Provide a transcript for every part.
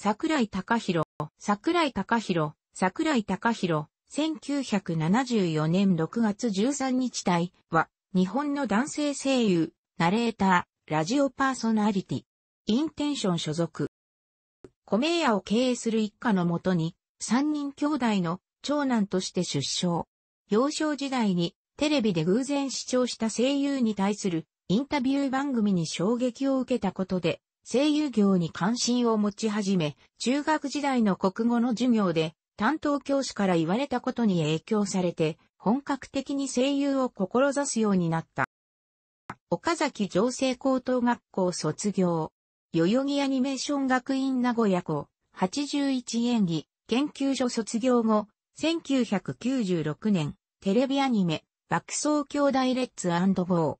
桜井隆弘、桜井隆弘、桜井隆弘、1974年6月13日体は、日本の男性声優、ナレーター、ラジオパーソナリティ、インテンション所属。米屋を経営する一家のもとに、三人兄弟の長男として出生。幼少時代にテレビで偶然視聴した声優に対するインタビュー番組に衝撃を受けたことで、声優業に関心を持ち始め、中学時代の国語の授業で、担当教師から言われたことに影響されて、本格的に声優を志すようになった。岡崎情勢高等学校卒業。代々木アニメーション学院名古屋校、81演技、研究所卒業後、1996年、テレビアニメ、爆走兄弟レッツゴー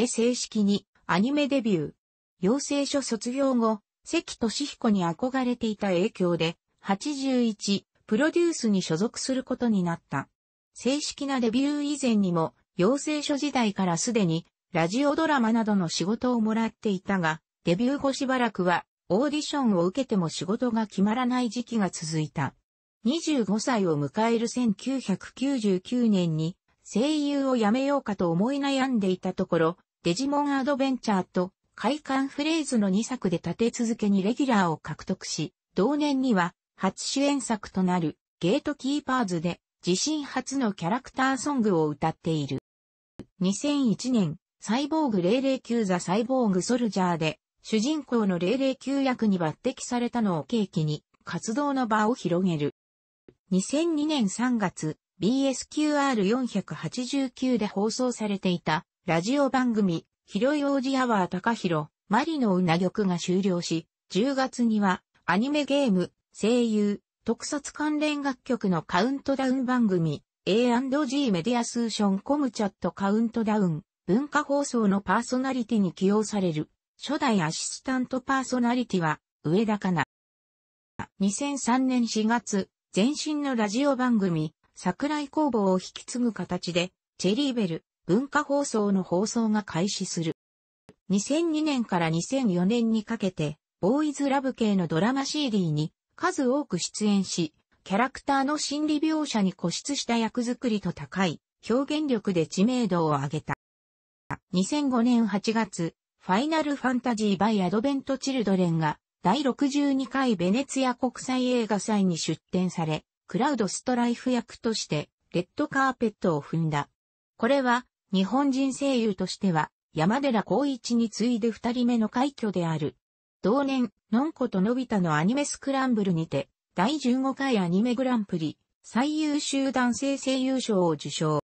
で正式にアニメデビュー。養成所卒業後、関俊彦に憧れていた影響で、81、プロデュースに所属することになった。正式なデビュー以前にも、養成所時代からすでに、ラジオドラマなどの仕事をもらっていたが、デビュー後しばらくは、オーディションを受けても仕事が決まらない時期が続いた。25歳を迎える1999年に、声優を辞めようかと思い悩んでいたところ、デジモンアドベンチャーと快感フレーズの2作で立て続けにレギュラーを獲得し、同年には初主演作となるゲートキーパーズで自身初のキャラクターソングを歌っている。2001年、サイボーグ009ザ・サイボーグ・ソルジャーで主人公の009役に抜擢されたのを契機に活動の場を広げる。2002年3月、BSQR489 で放送されていたラジオ番組広い王子アワー高弘、マリのうな玉が終了し、10月には、アニメゲーム、声優、特撮関連楽曲のカウントダウン番組、A&G メディアスーションコムチャットカウントダウン、文化放送のパーソナリティに起用される、初代アシスタントパーソナリティは、上田かな。2003年4月、前身のラジオ番組、桜井工房を引き継ぐ形で、チェリーベル、文化放送の放送が開始する。2002年から2004年にかけて、ボーイズラブ系のドラマ CD に数多く出演し、キャラクターの心理描写に固執した役作りと高い表現力で知名度を上げた。2005年8月、ファイナルファンタジー・バイ・アドベント・チルドレンが第62回ベネツィア国際映画祭に出展され、クラウドストライフ役としてレッドカーペットを踏んだ。これは日本人声優としては、山寺宏一に次いで二人目の快挙である。同年、のんことのび太のアニメスクランブルにて、第15回アニメグランプリ、最優秀男性声優賞を受賞。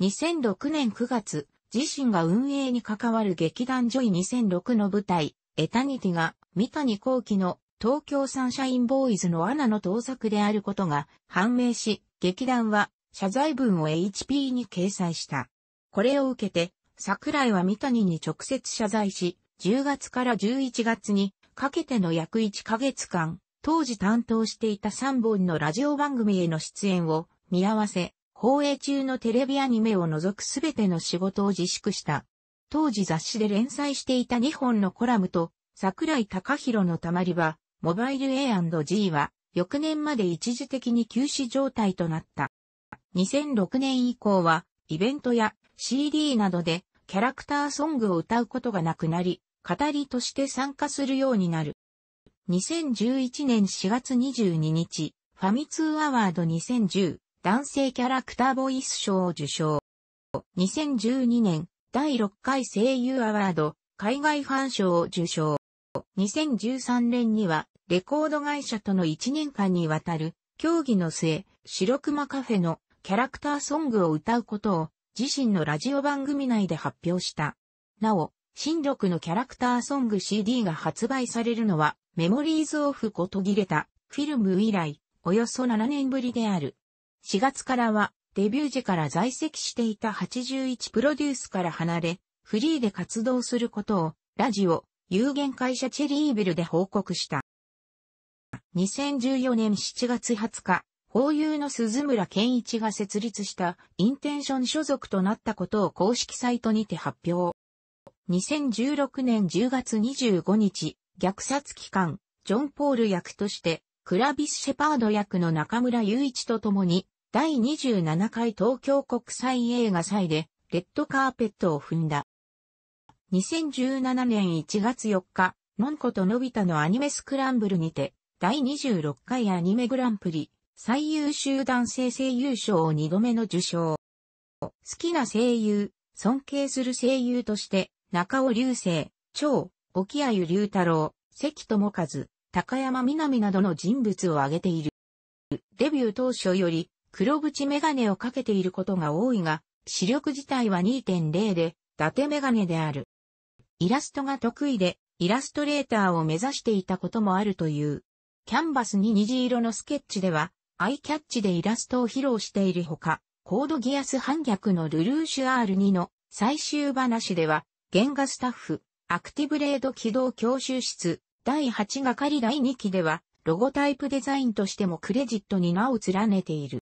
2006年9月、自身が運営に関わる劇団ジョイ2006の舞台、エタニティが、三谷幸喜の東京サンシャインボーイズのアナの盗作であることが判明し、劇団は謝罪文を HP に掲載した。これを受けて、桜井は三谷に直接謝罪し、10月から11月にかけての約1ヶ月間、当時担当していた3本のラジオ番組への出演を見合わせ、放映中のテレビアニメを除くすべての仕事を自粛した。当時雑誌で連載していた2本のコラムと、桜井隆弘のたまり場、モバイル A&G は、翌年まで一時的に休止状態となった。2006年以降は、イベントや CD などでキャラクターソングを歌うことがなくなり、語りとして参加するようになる。2011年4月22日、ファミツーアワード2010男性キャラクターボイス賞を受賞。2012年第6回声優アワード海外ファン賞を受賞。2013年にはレコード会社との1年間にわたる競技の末、白熊カフェのキャラクターソングを歌うことを自身のラジオ番組内で発表した。なお、新緑のキャラクターソング CD が発売されるのはメモリーズオフこと切れたフィルム以来およそ7年ぶりである。4月からはデビュー時から在籍していた81プロデュースから離れ、フリーで活動することをラジオ有限会社チェリーベルで報告した。2014年7月20日、法友の鈴村健一が設立したインテンション所属となったことを公式サイトにて発表。2016年10月25日、虐殺機関、ジョン・ポール役として、クラビス・シェパード役の中村雄一と共に、第27回東京国際映画祭で、レッドカーペットを踏んだ。2017年1月4日、のんことのび太のアニメスクランブルにて、第26回アニメグランプリ、最優秀男性声優賞を2度目の受賞。好きな声優、尊敬する声優として、中尾流星、超、沖合龍太郎、関智和、高山みなみなどの人物を挙げている。デビュー当初より、黒縁メガネをかけていることが多いが、視力自体は2.0で、伊達メガネである。イラストが得意で、イラストレーターを目指していたこともあるという。キャンバスに虹色のスケッチでは、アイキャッチでイラストを披露しているほか、コードギアス反逆のルルーシュ R2 の最終話では、原画スタッフ、アクティブレード起動教習室、第8係第2期では、ロゴタイプデザインとしてもクレジットに名を連ねている。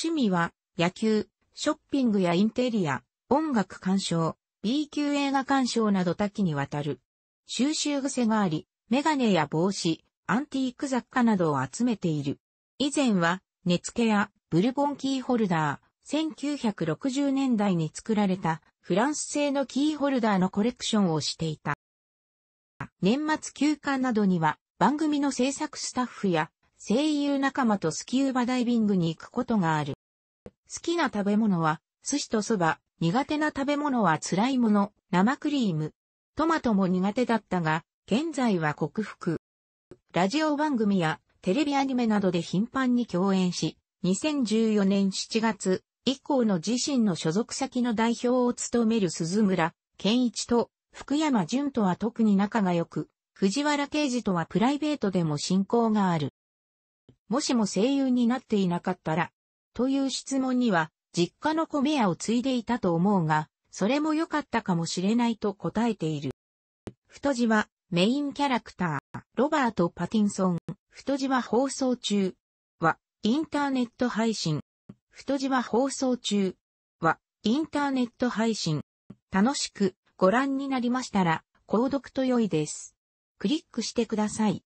趣味は、野球、ショッピングやインテリア、音楽鑑賞、B 級映画鑑賞など多岐にわたる。収集癖があり、メガネや帽子、アンティーク雑貨などを集めている。以前は、根付やブルボンキーホルダー、1960年代に作られたフランス製のキーホルダーのコレクションをしていた。年末休暇などには番組の制作スタッフや声優仲間とスキューバダイビングに行くことがある。好きな食べ物は寿司とそば、苦手な食べ物は辛いもの、生クリーム。トマトも苦手だったが、現在は克服。ラジオ番組やテレビアニメなどで頻繁に共演し、2014年7月以降の自身の所属先の代表を務める鈴村健一と福山潤とは特に仲が良く、藤原啓治とはプライベートでも親交がある。もしも声優になっていなかったら、という質問には、実家の米屋を継いでいたと思うが、それも良かったかもしれないと答えている。太字は、メインキャラクター、ロバート・パティンソン、太字は放送中は、インターネット配信。太字は放送中は、インターネット配信。楽しくご覧になりましたら、購読と良いです。クリックしてください。